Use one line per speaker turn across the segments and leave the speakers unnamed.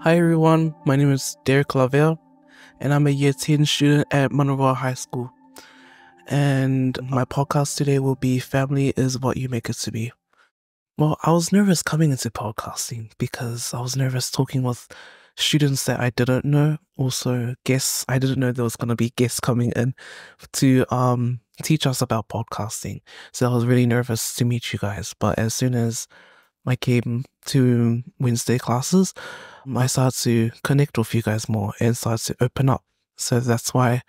Hi everyone, my name is Derek Lavelle and I'm a year 10 student at Monroe High School. And mm-hmm. my podcast today will be Family is What You Make It To Be. Well, I was nervous coming into podcasting because I was nervous talking with students that I didn't know. Also, guests, I didn't know there was going to be guests coming in to um, teach us about podcasting. So I was really nervous to meet you guys. But as soon as I came to Wednesday classes, I started to connect with you guys more and started to open up. So that's why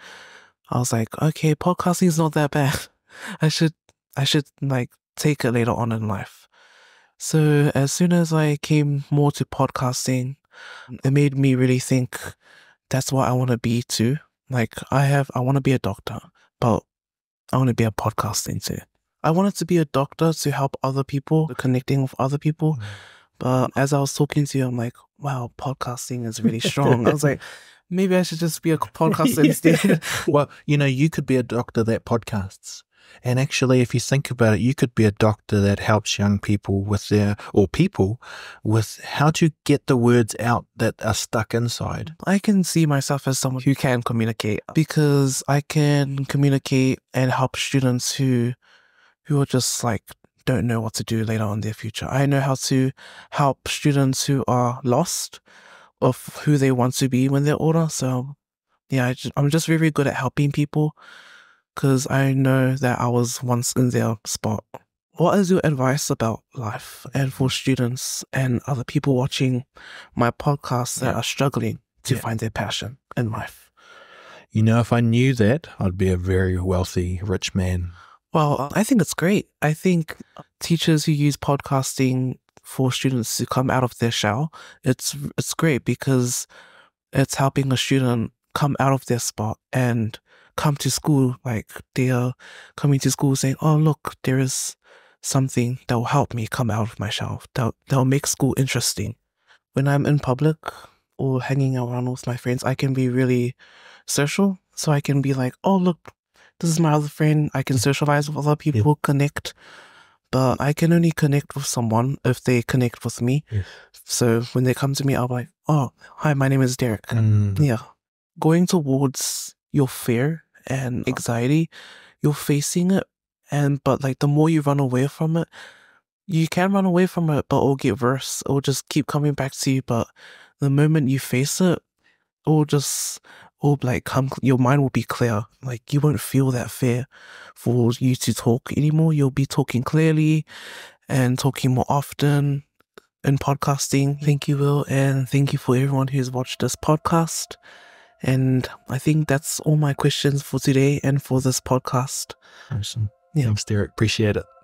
I was like, okay, podcasting is not that bad. I should, I should like take it later on in life. So as soon as I came more to podcasting, it made me really think that's what I want to be too. Like I have, I want to be a doctor, but I want to be a podcasting too. I wanted to be a doctor to help other people, mm. connecting with other people. Mm. But as I was talking to you, I'm like, wow, podcasting is really strong. I was like, maybe I should just be a podcaster instead.
well, you know, you could be a doctor that podcasts. And actually, if you think about it, you could be a doctor that helps young people with their, or people with how to get the words out that are stuck inside.
I can see myself as someone who can communicate because I can communicate and help students who who are just like don't know what to do later on in their future. I know how to help students who are lost of who they want to be when they're older. So yeah, I just, I'm just very good at helping people because I know that I was once in their spot. What is your advice about life and for students and other people watching my podcast that yeah. are struggling to yeah. find their passion in life? You know, if I
knew that, I'd be a very wealthy, rich man.
Well, I think it's great. I think teachers who use podcasting for students to come out of their shell, it's it's great because it's helping a student come out of their spot and come to school like they are coming to school saying, "Oh, look, there is something that will help me come out of my shell. That that'll make school interesting." When I'm in public or hanging around with my friends, I can be really social. So I can be like, "Oh, look, this is my other friend. I can socialize with other people, yep. connect, but I can only connect with someone if they connect with me. Yes. So when they come to me, I'll be like, oh, hi, my name is Derek. Mm. Yeah. Going towards your fear and anxiety, you're facing it. And, but like the more you run away from it, you can run away from it, but it'll get worse. It'll just keep coming back to you. But the moment you face it, it will just or like come your mind will be clear like you won't feel that fear for you to talk anymore you'll be talking clearly and talking more often and podcasting thank you will and thank you for everyone who's watched this podcast and i think that's all my questions for today and for this podcast
awesome yeah. thanks derek
appreciate it